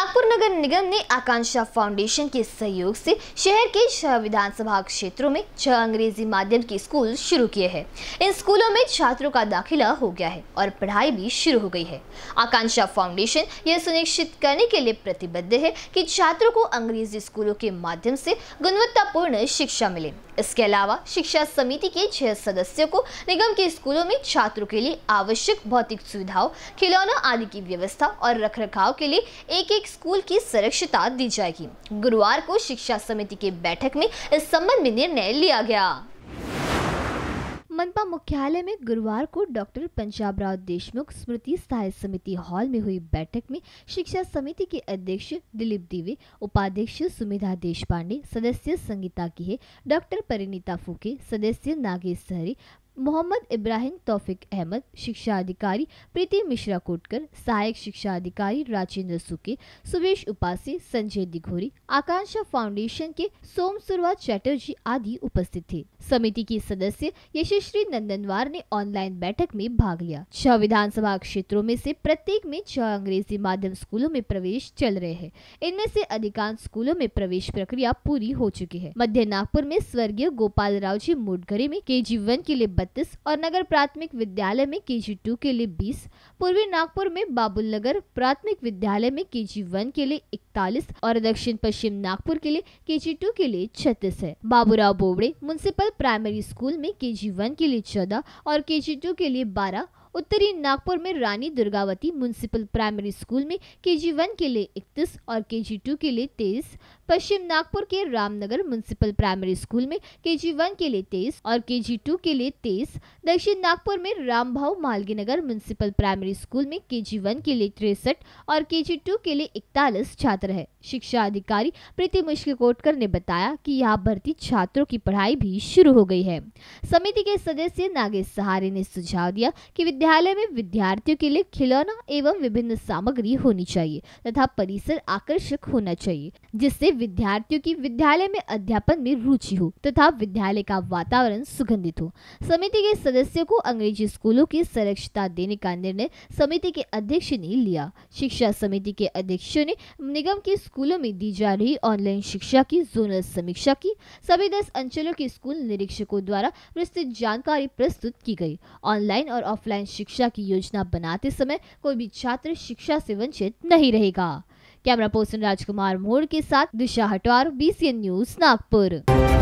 नागपुर नगर निगम ने आकांक्षा फाउंडेशन के सहयोग से शहर के छह विधानसभा क्षेत्रों में छह अंग्रेजी माध्यम के स्कूल शुरू किए हैं इन स्कूलों में छात्रों का दाखिला हो गया है और पढ़ाई भी शुरू हो गई है आकांक्षा फाउंडेशन यह सुनिश्चित करने के लिए प्रतिबद्ध है कि छात्रों को अंग्रेजी स्कूलों के माध्यम से गुणवत्तापूर्ण शिक्षा मिले इसके अलावा शिक्षा समिति के छह सदस्यों को निगम के स्कूलों में छात्रों के लिए आवश्यक भौतिक सुविधाओं खिलौना आदि की व्यवस्था और रखरखाव के लिए एक एक स्कूल की सुरक्षता दी जाएगी गुरुवार को शिक्षा समिति की बैठक में इस संबंध में निर्णय लिया गया मनपा मुख्यालय में गुरुवार को डॉक्टर पंजाब राव देशमुख स्मृति स्थायी समिति हॉल में हुई बैठक में शिक्षा समिति के अध्यक्ष दिलीप दिवे उपाध्यक्ष सुमिधा देशपांडे सदस्य संगीता की डॉक्टर परिणीता फुके सदस्य नागेश सहरी मोहम्मद इब्राहिम तौफिक अहमद शिक्षा अधिकारी प्रीति मिश्रा कोटकर सहायक शिक्षा अधिकारी राजेंद्र सुके सुवेश उपासी संजय दिघोरी आकांक्षा फाउंडेशन के सोम सुरवा चैटर्जी आदि उपस्थित थे समिति की सदस्य यशस्वी नंदनवार ने ऑनलाइन बैठक में भाग लिया छह विधानसभा क्षेत्रों में से प्रत्येक में छह अंग्रेजी माध्यम स्कूलों में प्रवेश चल रहे हैं इनमें से अधिकांश स्कूलों में प्रवेश प्रक्रिया पूरी हो चुकी है मध्य नागपुर में स्वर्गीय गोपाल राव जी मुठघरे में के जीवन के लिए बत्तीस और नगर प्राथमिक विद्यालय में के जी टू के लिए बीस पूर्वी नागपुर में बाबुल नगर प्राथमिक विद्यालय में के जी वन के लिए इकतालीस और दक्षिण पश्चिम नागपुर के लिए के जी टू के लिए छत्तीस है Baburao Bobde municipal primary school में के जी वन के लिए चौदह और के जी टू के लिए बारह उत्तरी नागपुर में Rani Durgavati municipal primary school में के जी वन के लिए इकतीस और के जी टू के लिए तेईस पश्चिम नागपुर के रामनगर म्यूनसिपल प्राइमरी स्कूल में के जी वन के लिए तेईस और के जी टू के लिए तेईस दक्षिण नागपुर में Rambhav Malgi Nagar municipal primary school में के जी वन के लिए तिरसठ और के जी टू के लिए इकतालीस छात्र है शिक्षा अधिकारी प्रीति मुश्किल कोटकर ने बताया कि यहाँ भर्ती छात्रों की पढ़ाई भी शुरू हो गई है समिति के सदस्य नागेश सहारे ने सुझाव दिया कि विद्यालय में विद्यार्थियों के लिए खिलौना एवं विभिन्न सामग्री होनी चाहिए तथा परिसर आकर्षक होना चाहिए जिससे विद्यार्थियों की विद्यालय में अध्यापन में रुचि हो तथा विद्यालय का वातावरण सुगंधित हो समिति के सदस्यों को अंग्रेजी स्कूलों की संरक्षता देने का निर्णय समिति के अध्यक्ष ने लिया शिक्षा समिति के अध्यक्षों ने निगम के स्कूलों में दी जा रही ऑनलाइन शिक्षा की जोनल समीक्षा की सभी दस अंचलों के स्कूल निरीक्षकों द्वारा विस्तृत जानकारी प्रस्तुत की गई ऑनलाइन और ऑफलाइन शिक्षा की योजना बनाते समय कोई भी छात्र शिक्षा से वंचित नहीं रहेगा कैमरा पर्सन राजकुमार मोड़ के साथ दिशा हटवार बी न्यूज नागपुर